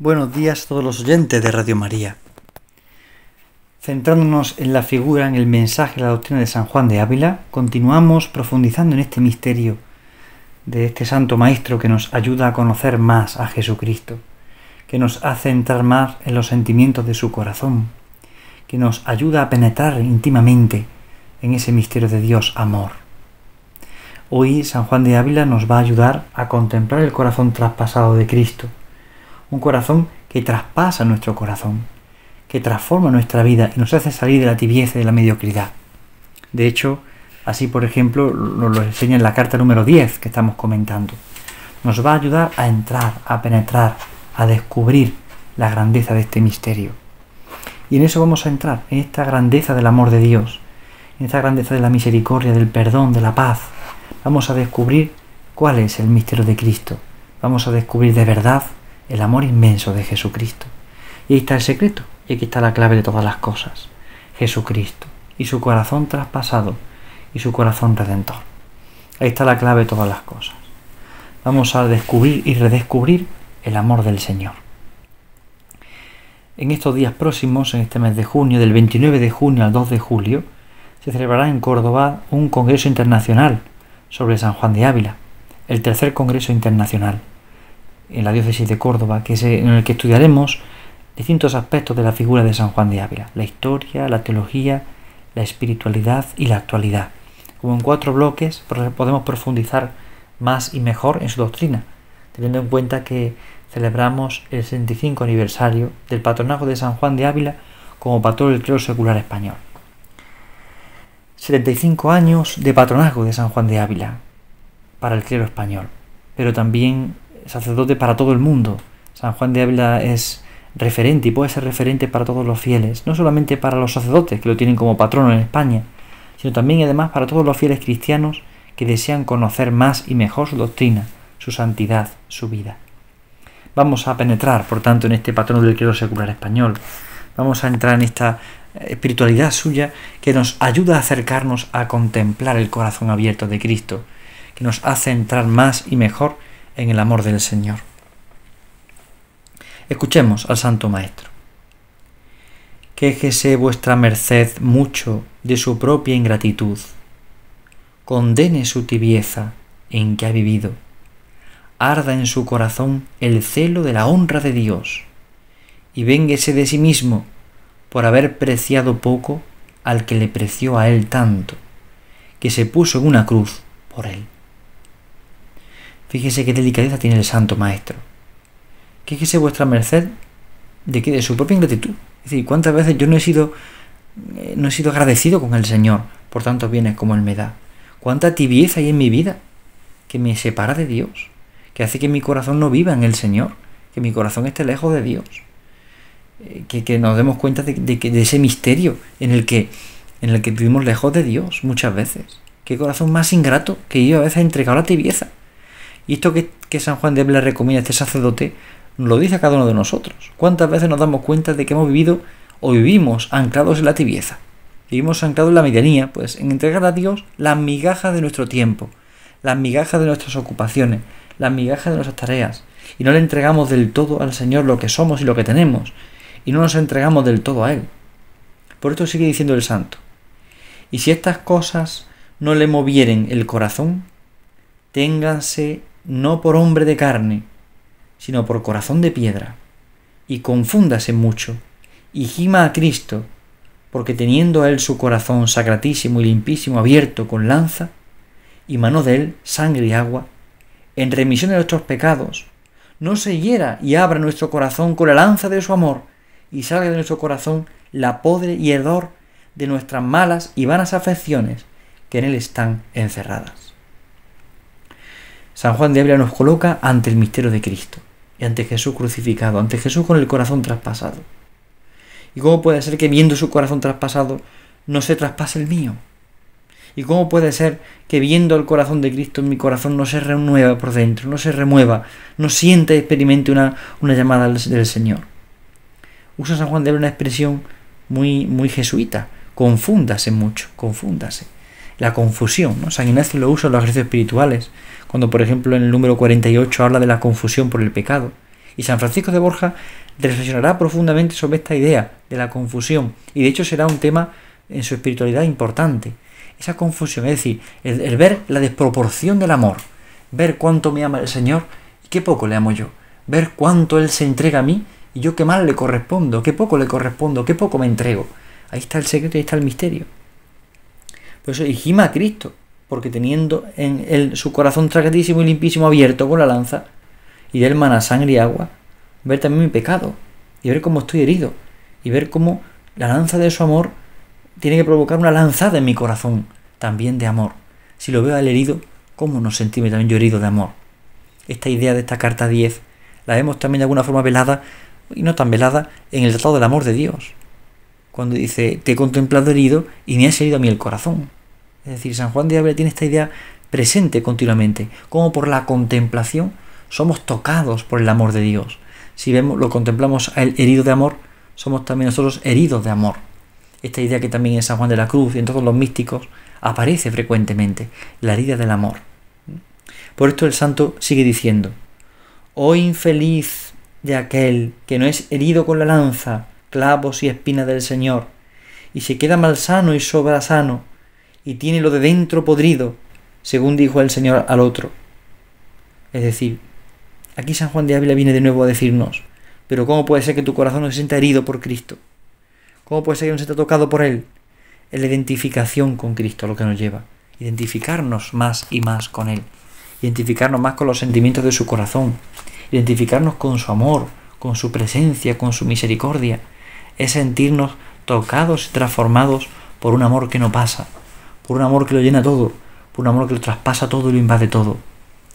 Buenos días a todos los oyentes de Radio María. Centrándonos en la figura, en el mensaje, la doctrina de San Juan de Ávila, continuamos profundizando en este misterio de este santo maestro que nos ayuda a conocer más a Jesucristo, que nos hace entrar más en los sentimientos de su corazón, que nos ayuda a penetrar íntimamente en ese misterio de Dios amor. Hoy San Juan de Ávila nos va a ayudar a contemplar el corazón traspasado de Cristo un corazón que traspasa nuestro corazón, que transforma nuestra vida y nos hace salir de la tibieza y de la mediocridad. De hecho, así por ejemplo nos lo enseña en la carta número 10 que estamos comentando. Nos va a ayudar a entrar, a penetrar, a descubrir la grandeza de este misterio. Y en eso vamos a entrar, en esta grandeza del amor de Dios, en esta grandeza de la misericordia, del perdón, de la paz. Vamos a descubrir cuál es el misterio de Cristo. Vamos a descubrir de verdad el amor inmenso de Jesucristo. Y ahí está el secreto, y aquí está la clave de todas las cosas, Jesucristo, y su corazón traspasado, y su corazón redentor. Ahí está la clave de todas las cosas. Vamos a descubrir y redescubrir el amor del Señor. En estos días próximos, en este mes de junio, del 29 de junio al 2 de julio, se celebrará en Córdoba un Congreso Internacional sobre San Juan de Ávila, el tercer Congreso Internacional en la diócesis de Córdoba, que es en el que estudiaremos distintos aspectos de la figura de San Juan de Ávila, la historia, la teología, la espiritualidad y la actualidad. Como en cuatro bloques podemos profundizar más y mejor en su doctrina, teniendo en cuenta que celebramos el 65 aniversario del patronazgo de San Juan de Ávila como patrón del clero secular español. 75 años de patronazgo de San Juan de Ávila para el clero español, pero también sacerdote para todo el mundo. San Juan de Ávila es referente y puede ser referente para todos los fieles, no solamente para los sacerdotes que lo tienen como patrono en España, sino también y además para todos los fieles cristianos que desean conocer más y mejor su doctrina, su santidad, su vida. Vamos a penetrar, por tanto, en este patrono del credo secular español. Vamos a entrar en esta espiritualidad suya que nos ayuda a acercarnos a contemplar el corazón abierto de Cristo, que nos hace entrar más y mejor en el amor del Señor. Escuchemos al Santo Maestro. quejese vuestra merced mucho de su propia ingratitud. Condene su tibieza en que ha vivido. Arda en su corazón el celo de la honra de Dios. Y vénguese de sí mismo por haber preciado poco al que le preció a él tanto, que se puso en una cruz por él. Fíjese qué delicadeza tiene el santo maestro. Fíjese vuestra merced de que de su propia ingratitud. Es decir, cuántas veces yo no he sido eh, no he sido agradecido con el Señor por tantos bienes como él me da. Cuánta tibieza hay en mi vida que me separa de Dios, que hace que mi corazón no viva en el Señor, que mi corazón esté lejos de Dios. Eh, que, nos demos cuenta de, de ese misterio en el que en el que vivimos lejos de Dios muchas veces. Qué corazón más ingrato que yo a veces he entregado la tibieza. Y esto que, San Juan de Ávila recomienda a este sacerdote, nos lo dice a cada uno de nosotros. ¿Cuántas veces nos damos cuenta de que hemos vivido o vivimos anclados en la tibieza? Vivimos anclados en la medianía, pues en entregar a Dios las migajas de nuestro tiempo, las migajas de nuestras ocupaciones, las migajas de nuestras tareas. Y no le entregamos del todo al Señor lo que somos y lo que tenemos. Y no nos entregamos del todo a Él. Por esto sigue diciendo el santo. Y si estas cosas no le movieren el corazón, ténganse no por hombre de carne, sino por corazón de piedra, y confúndase mucho, y gima a Cristo, porque teniendo a él su corazón sacratísimo y limpísimo abierto con lanza, y mano de él sangre y agua, en remisión de nuestros pecados, no se hiera y abra nuestro corazón con la lanza de su amor, y salga de nuestro corazón la podre y hedor de nuestras malas y vanas afecciones que en él están encerradas. San Juan de Ávila nos coloca ante el misterio de Cristo y ante Jesús crucificado, ante Jesús con el corazón traspasado. ¿Y cómo puede ser que viendo su corazón traspasado no se traspase el mío? ¿Y cómo puede ser que viendo el corazón de Cristo en mi corazón no se renueva por dentro, no se remueva, no sienta y experimente una, llamada del Señor? Usa San Juan de Ávila una expresión muy, muy jesuita, confúndase mucho, confúndase la confusión. ¿no? San Ignacio lo usa en los ejercicios espirituales, cuando por ejemplo en el número 48 habla de la confusión por el pecado. Y San Francisco de Borja reflexionará profundamente sobre esta idea de la confusión. Y de hecho será un tema en su espiritualidad importante. Esa confusión, es decir, el, ver la desproporción del amor. Ver cuánto me ama el Señor y qué poco le amo yo. Ver cuánto Él se entrega a mí y yo qué mal le correspondo, qué poco le correspondo, qué poco me entrego. Ahí está el secreto, ahí está el misterio. Por eso gima a Cristo, porque teniendo en él su corazón tragadísimo y limpísimo abierto con la lanza, y de él mana sangre y agua, ver también mi pecado, y ver cómo estoy herido, y ver cómo la lanza de su amor tiene que provocar una lanzada en mi corazón, también de amor. Si lo veo al herido, ¿cómo no sentirme también yo herido de amor? Esta idea de esta carta 10 la vemos también de alguna forma velada, y no tan velada, en el Tratado del Amor de Dios cuando dice, te he contemplado herido y me has herido a mí el corazón. Es decir, San Juan de Ávila tiene esta idea presente continuamente, como por la contemplación somos tocados por el amor de Dios. Si vemos, lo contemplamos a herido de amor, somos también nosotros heridos de amor. Esta idea que también en San Juan de la Cruz y en todos los místicos aparece frecuentemente, la herida del amor. Por esto el santo sigue diciendo, oh infeliz de aquel que no es herido con la lanza, clavos y espina del Señor, y se queda malsano y sobrasano, y tiene lo de dentro podrido, según dijo el Señor al otro. Es decir, aquí San Juan de Ávila viene de nuevo a decirnos, pero ¿cómo puede ser que tu corazón no se sienta herido por Cristo? ¿Cómo puede ser que no se sienta tocado por Él? Es la identificación con Cristo lo que nos lleva, identificarnos más y más con Él, identificarnos más con los sentimientos de su corazón, identificarnos con su amor, con su presencia, con su misericordia, es sentirnos tocados y transformados por un amor que no pasa, por un amor que lo llena todo, por un amor que lo traspasa todo y lo invade todo.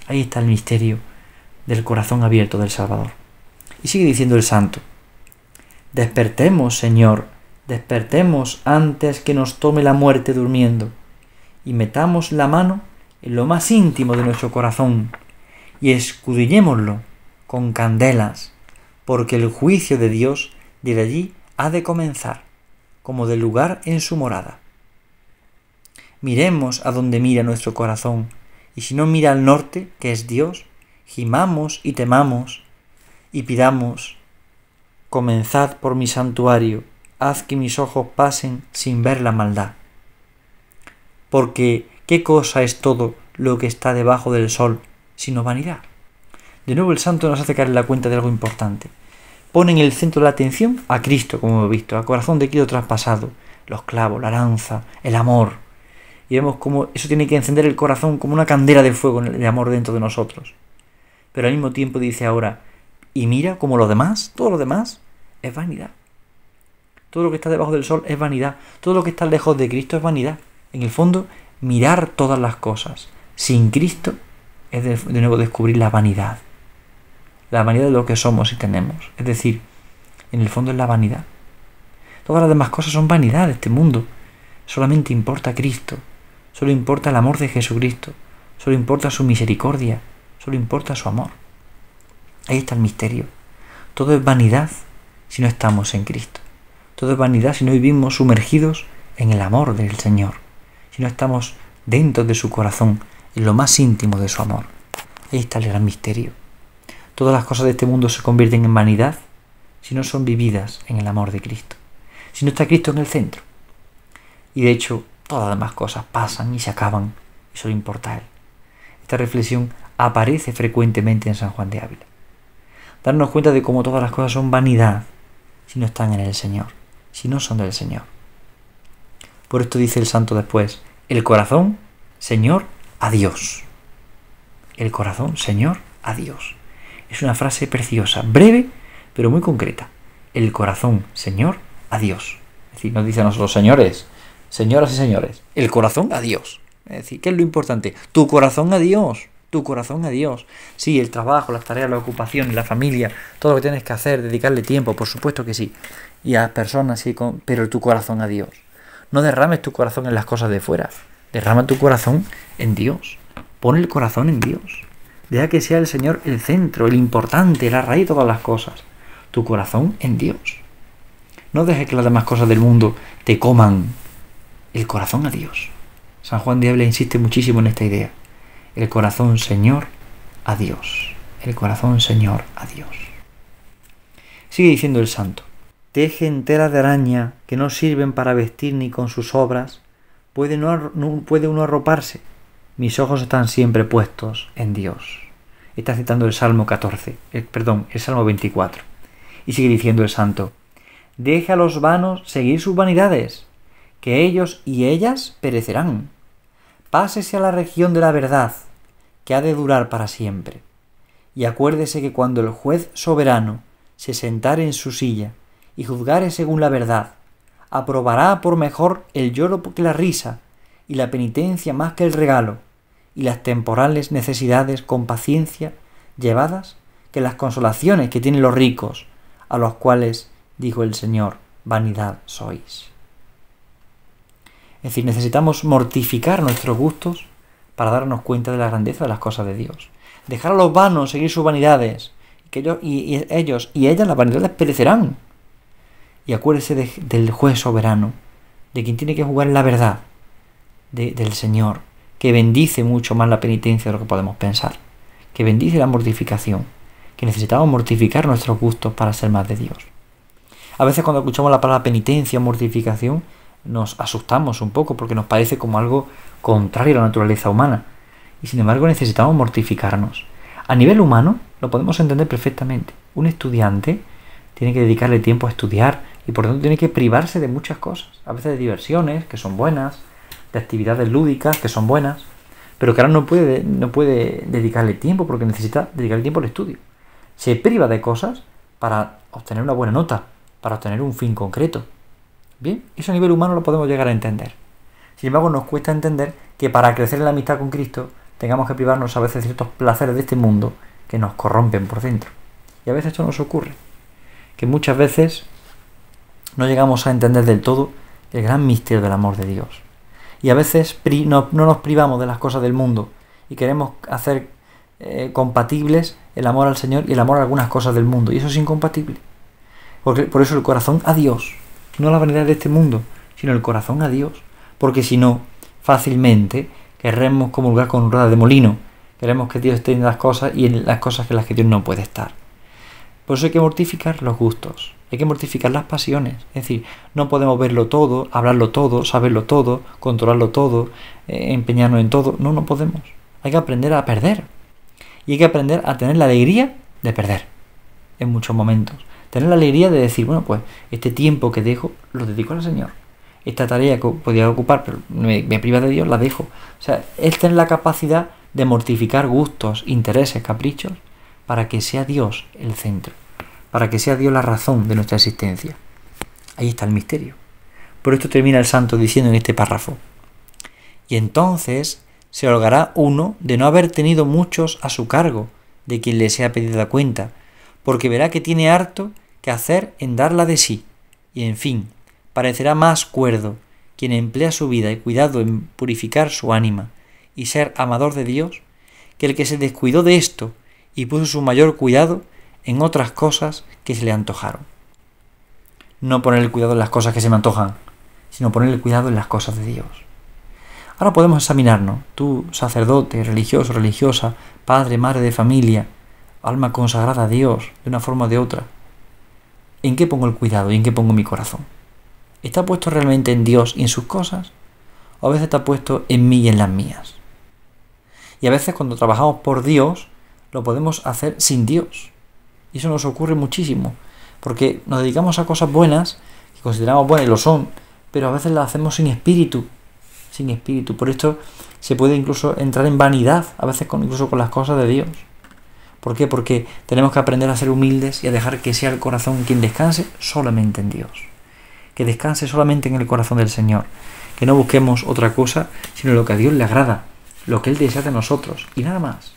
Ahí está el misterio del corazón abierto del Salvador. Y sigue diciendo el santo, despertemos, Señor, despertemos antes que nos tome la muerte durmiendo, y metamos la mano en lo más íntimo de nuestro corazón, y escudillémoslo con candelas, porque el juicio de Dios desde allí ha de comenzar, como del lugar en su morada. Miremos a donde mira nuestro corazón, y si no mira al norte, que es Dios, gimamos y temamos, y pidamos, comenzad por mi santuario, haz que mis ojos pasen sin ver la maldad. Porque, ¿qué cosa es todo lo que está debajo del sol, sino vanidad? De nuevo el santo nos hace caer en la cuenta de algo importante ponen en el centro de la atención a Cristo, como hemos visto, al corazón de Cristo traspasado, los clavos, la lanza, el amor. Y vemos cómo eso tiene que encender el corazón como una candela de fuego de amor dentro de nosotros. Pero al mismo tiempo dice ahora, y mira como lo demás, todo lo demás es vanidad. Todo lo que está debajo del sol es vanidad. Todo lo que está lejos de Cristo es vanidad. En el fondo, mirar todas las cosas sin Cristo es de nuevo descubrir la vanidad la vanidad de lo que somos y tenemos. Es decir, en el fondo es la vanidad. Todas las demás cosas son vanidad de este mundo. Solamente importa Cristo, solo importa el amor de Jesucristo, solo importa su misericordia, solo importa su amor. Ahí está el misterio. Todo es vanidad si no estamos en Cristo. Todo es vanidad si no vivimos sumergidos en el amor del Señor, si no estamos dentro de su corazón, en lo más íntimo de su amor. Ahí está el gran misterio todas las cosas de este mundo se convierten en vanidad si no son vividas en el amor de Cristo, si no está Cristo en el centro. Y de hecho, todas las demás cosas pasan y se acaban, y solo importa Él. Esta reflexión aparece frecuentemente en San Juan de Ávila. Darnos cuenta de cómo todas las cosas son vanidad si no están en el Señor, si no son del Señor. Por esto dice el santo después, el corazón, Señor, a Dios. El corazón, Señor, a Dios. Es una frase preciosa, breve, pero muy concreta. El corazón, Señor, a Dios. Es decir, nos a nosotros señores, señoras y señores, el corazón a Dios. Es decir, ¿qué es lo importante? Tu corazón a Dios, tu corazón a Dios. Sí, el trabajo, las tareas, la ocupación, la familia, todo lo que tienes que hacer, dedicarle tiempo, por supuesto que sí. Y a las personas, sí, pero tu corazón a Dios. No derrames tu corazón en las cosas de fuera. Derrama tu corazón en Dios. Pon el corazón en Dios. Deja que sea el Señor el centro, el importante, la raíz de todas las cosas. Tu corazón en Dios. No dejes que las demás cosas del mundo te coman el corazón a Dios. San Juan de insiste muchísimo en esta idea. El corazón, Señor, a Dios. El corazón, Señor, a Dios. Sigue diciendo el santo. Teje entera de araña que no sirven para vestir ni con sus obras, puede, puede uno arroparse mis ojos están siempre puestos en Dios. Está citando el Salmo 14, eh, perdón, el Salmo 24. Y sigue diciendo el santo, deje a los vanos seguir sus vanidades, que ellos y ellas perecerán. Pásese a la región de la verdad, que ha de durar para siempre. Y acuérdese que cuando el juez soberano se sentare en su silla y juzgare según la verdad, aprobará por mejor el lloro que la risa y la penitencia más que el regalo, y las temporales necesidades con paciencia llevadas que las consolaciones que tienen los ricos, a los cuales, dijo el Señor, vanidad sois. Es decir, necesitamos mortificar nuestros gustos para darnos cuenta de la grandeza de las cosas de Dios. Dejar a los vanos seguir sus vanidades, que ellos y, ellos y ellas las vanidades perecerán. Y acuérdese del juez soberano, de quien tiene que jugar la verdad, del Señor, que bendice mucho más la penitencia de lo que podemos pensar, que bendice la mortificación, que necesitamos mortificar nuestros gustos para ser más de Dios. A veces cuando escuchamos la palabra penitencia o mortificación nos asustamos un poco porque nos parece como algo contrario a la naturaleza humana y sin embargo necesitamos mortificarnos. A nivel humano lo podemos entender perfectamente. Un estudiante tiene que dedicarle tiempo a estudiar y por tanto tiene que privarse de muchas cosas, a veces de diversiones que son buenas, de actividades lúdicas que son buenas, pero que ahora no puede, no puede dedicarle tiempo porque necesita dedicarle tiempo al estudio. Se priva de cosas para obtener una buena nota, para obtener un fin concreto. Bien, eso a nivel humano lo podemos llegar a entender. Sin embargo, nos cuesta entender que para crecer en la amistad con Cristo tengamos que privarnos a veces de ciertos placeres de este mundo que nos corrompen por dentro. Y a veces esto nos ocurre, que muchas veces no llegamos a entender del todo el gran misterio del amor de Dios y a veces no, nos privamos de las cosas del mundo y queremos hacer eh, compatibles el amor al Señor y el amor a algunas cosas del mundo. Y eso es incompatible. Porque, por eso el corazón a Dios, no la vanidad de este mundo, sino el corazón a Dios. Porque si no, fácilmente querremos comulgar con rueda de molino. Queremos que Dios esté en las cosas y en las cosas en las que Dios no puede estar. Por eso hay que mortificar los gustos. Hay que mortificar las pasiones. Es decir, no podemos verlo todo, hablarlo todo, saberlo todo, controlarlo todo, eh, empeñarnos en todo. No, no podemos. Hay que aprender a perder. Y hay que aprender a tener la alegría de perder en muchos momentos. Tener la alegría de decir, bueno, pues este tiempo que dejo lo dedico al Señor. Esta tarea que podía ocupar, pero me, me priva de Dios, la dejo. O sea, es tener la capacidad de mortificar gustos, intereses, caprichos, para que sea Dios el centro para que sea Dios la razón de nuestra existencia. Ahí está el misterio. Por esto termina el santo diciendo en este párrafo. Y entonces se holgará uno de no haber tenido muchos a su cargo, de quien le sea pedida cuenta, porque verá que tiene harto que hacer en darla de sí. Y en fin, parecerá más cuerdo quien emplea su vida y cuidado en purificar su ánima y ser amador de Dios, que el que se descuidó de esto y puso su mayor cuidado en otras cosas que se le antojaron. No poner el cuidado en las cosas que se me antojan, sino poner el cuidado en las cosas de Dios. Ahora podemos examinarnos, tú, sacerdote, religioso, religiosa, padre, madre de familia, alma consagrada a Dios, de una forma o de otra. ¿En qué pongo el cuidado y en qué pongo mi corazón? ¿Está puesto realmente en Dios y en sus cosas? ¿O a veces está puesto en mí y en las mías? Y a veces cuando trabajamos por Dios, lo podemos hacer sin Dios. Y eso nos ocurre muchísimo, porque nos dedicamos a cosas buenas, que consideramos buenas y lo son, pero a veces las hacemos sin espíritu, sin espíritu. Por esto se puede incluso entrar en vanidad, a veces incluso con las cosas de Dios. ¿Por qué? Porque tenemos que aprender a ser humildes y a dejar que sea el corazón quien descanse solamente en Dios. Que descanse solamente en el corazón del Señor. Que no busquemos otra cosa, sino lo que a Dios le agrada, lo que Él desea de nosotros y nada más.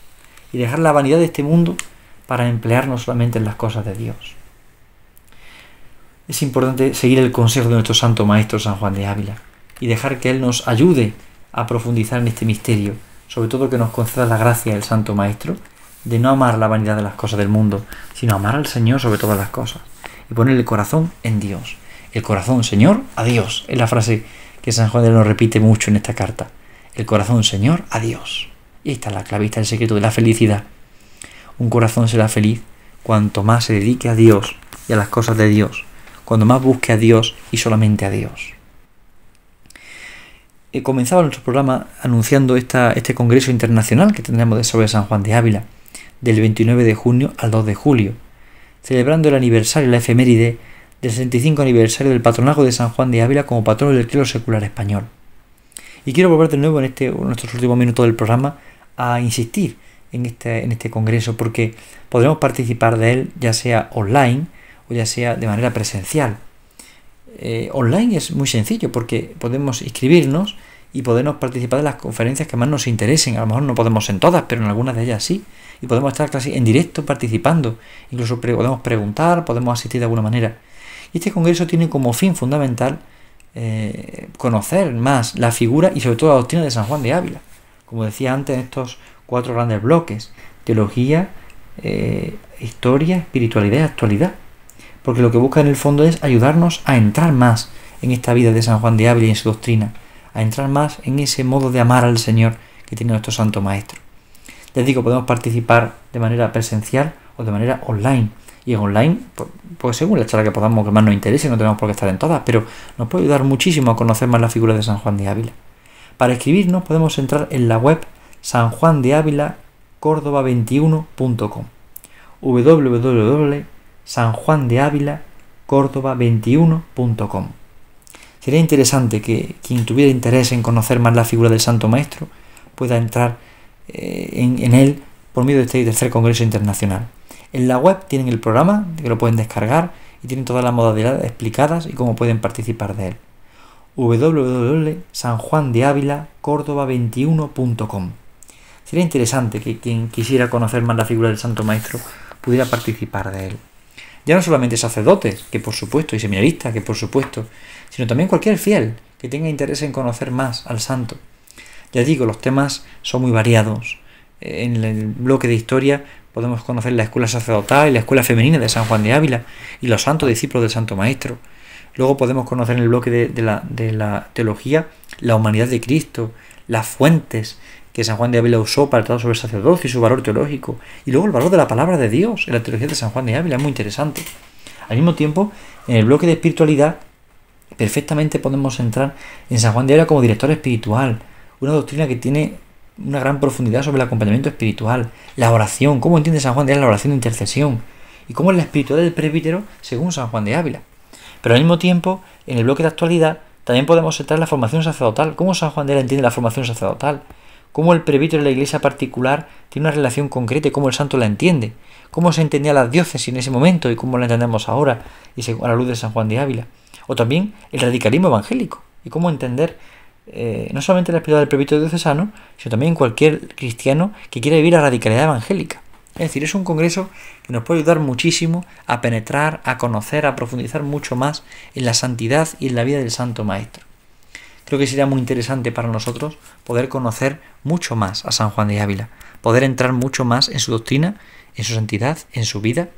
Y dejar la vanidad de este mundo para emplearnos solamente en las cosas de Dios. Es importante seguir el consejo de nuestro santo maestro San Juan de Ávila y dejar que Él nos ayude a profundizar en este misterio, sobre todo que nos conceda la gracia del santo maestro de no amar la vanidad de las cosas del mundo, sino amar al Señor sobre todas las cosas y poner el corazón en Dios. El corazón, Señor, a Dios, es la frase que San Juan de nos repite mucho en esta carta. El corazón, Señor, a Dios. Y esta está la clavista, el secreto de la felicidad. Un corazón será feliz cuanto más se dedique a Dios y a las cosas de Dios, cuando más busque a Dios y solamente a Dios. He comenzado nuestro programa anunciando este Congreso Internacional que tendremos de sobre San Juan de Ávila, del 29 de junio al 2 de julio, celebrando el aniversario, la efeméride del 65 aniversario del patronazgo de San Juan de Ávila como patrono del clero secular español. Y quiero volver de nuevo en, este, en estos últimos minutos del programa a insistir en este, en este congreso porque podremos participar de él ya sea online o ya sea de manera presencial. Eh, online es muy sencillo porque podemos inscribirnos y podemos participar de las conferencias que más nos interesen. A lo mejor no podemos en todas, pero en algunas de ellas sí. Y podemos estar casi en directo participando. Incluso podemos preguntar, podemos asistir de alguna manera. Y este congreso tiene como fin fundamental eh, conocer más la figura y sobre todo la doctrina de San Juan de Ávila. Como decía antes, estos cuatro grandes bloques, teología, eh, historia, espiritualidad y actualidad. Porque lo que busca en el fondo es ayudarnos a entrar más en esta vida de San Juan de Ávila y en su doctrina, a entrar más en ese modo de amar al Señor que tiene nuestro Santo Maestro. Les digo, podemos participar de manera presencial o de manera online. Y en online, pues, pues según la charla que podamos, que más nos interese, no tenemos por qué estar en todas, pero nos puede ayudar muchísimo a conocer más la figura de San Juan de Ávila. Para escribirnos podemos entrar en la web San Juan de Ávila, Córdoba21.com. 21com Sería interesante que quien tuviera interés en conocer más la figura del Santo Maestro pueda entrar eh, en, él por medio de este tercer Congreso Internacional. En la web tienen el programa, que lo pueden descargar, y tienen todas las modalidades explicadas y cómo pueden participar de él córdoba 21com Sería interesante que quien quisiera conocer más la figura del Santo Maestro pudiera participar de él. Ya no solamente sacerdotes, que por supuesto, y seminaristas, que por supuesto, sino también cualquier fiel que tenga interés en conocer más al santo. Ya digo, los temas son muy variados. En el bloque de historia podemos conocer la escuela sacerdotal y la escuela femenina de San Juan de Ávila y los santos discípulos del Santo Maestro. Luego podemos conocer en el bloque de, la, de la teología la humanidad de Cristo, las fuentes que San Juan de Ávila usó para tratar sobre el sacerdocio y su valor teológico, y luego el valor de la palabra de Dios en la teología de San Juan de Ávila, es muy interesante. Al mismo tiempo, en el bloque de espiritualidad, perfectamente podemos entrar en San Juan de Ávila como director espiritual, una doctrina que tiene una gran profundidad sobre el acompañamiento espiritual, la oración, cómo entiende San Juan de Ávila la oración de intercesión, y cómo es la espiritualidad del presbítero según San Juan de Ávila. Pero al mismo tiempo, en el bloque de actualidad, también podemos entrar en la formación sacerdotal, cómo San Juan de Ávila entiende la formación sacerdotal, cómo el previto de la iglesia particular tiene una relación concreta y cómo el santo la entiende, cómo se entendía la diócesis en ese momento y cómo la entendemos ahora y a la luz de San Juan de Ávila, o también el radicalismo evangélico y cómo entender eh, no solamente la espiritualidad del prebítero diocesano, sino también cualquier cristiano que quiera vivir la radicalidad evangélica. Es decir, es un congreso que nos puede ayudar muchísimo a penetrar, a conocer, a profundizar mucho más en la santidad y en la vida del Santo Maestro creo que sería muy interesante para nosotros poder conocer mucho más a San Juan de Ávila, poder entrar mucho más en su doctrina, en su santidad, en su vida.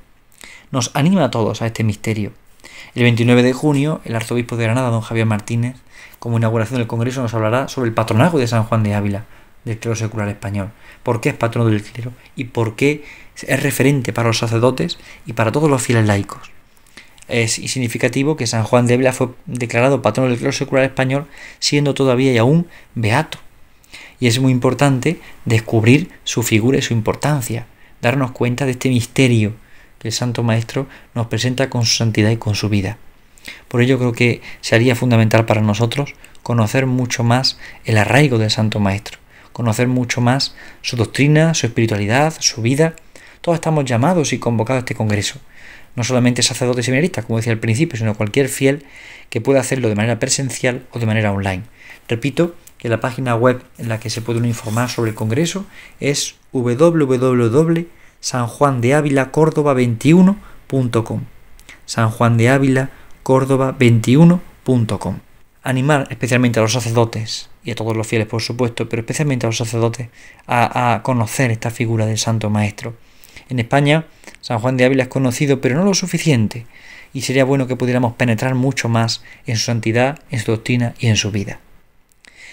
Nos anima a todos a este misterio. El 29 de junio, el arzobispo de Granada, don Javier Martínez, como inauguración del Congreso, nos hablará sobre el patronazgo de San Juan de Ávila, del clero secular español. ¿Por qué es patrono del clero? ¿Y por qué es referente para los sacerdotes y para todos los fieles laicos? Es significativo que San Juan de Ebla fue declarado patrón del clero secular español, siendo todavía y aún beato. Y es muy importante descubrir su figura y su importancia, darnos cuenta de este misterio que el Santo Maestro nos presenta con su santidad y con su vida. Por ello creo que sería fundamental para nosotros conocer mucho más el arraigo del Santo Maestro, conocer mucho más su doctrina, su espiritualidad, su vida. Todos estamos llamados y convocados a este Congreso no solamente sacerdotes seminaristas, como decía al principio, sino cualquier fiel que pueda hacerlo de manera presencial o de manera online. Repito que la página web en la que se puede informar sobre el Congreso es wwwsanjuandeávilacórdoba 21com sanjuandeávilacórdoba 21com Animar especialmente a los sacerdotes y a todos los fieles, por supuesto, pero especialmente a los sacerdotes a conocer esta figura del Santo Maestro en España, San Juan de Ávila es conocido, pero no lo suficiente, y sería bueno que pudiéramos penetrar mucho más en su santidad, en su doctrina y en su vida.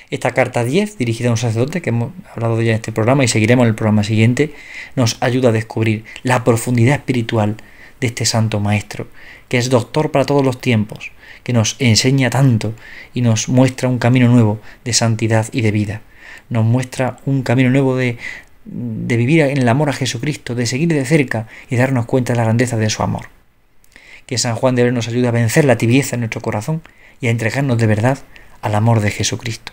Esta carta 10, dirigida a un sacerdote, que hemos hablado de en este programa y seguiremos en el programa siguiente, nos ayuda a descubrir la profundidad espiritual de este santo maestro, que es doctor para todos los tiempos, que nos enseña tanto y nos muestra un camino nuevo de santidad y de vida. Nos muestra un camino nuevo de, de vivir en el amor a Jesucristo, de seguir de cerca y darnos cuenta de la grandeza de su amor. Que San Juan de nos ayude a vencer la tibieza en nuestro corazón y a entregarnos de verdad al amor de Jesucristo.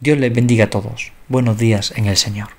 Dios les bendiga a todos. Buenos días en el Señor.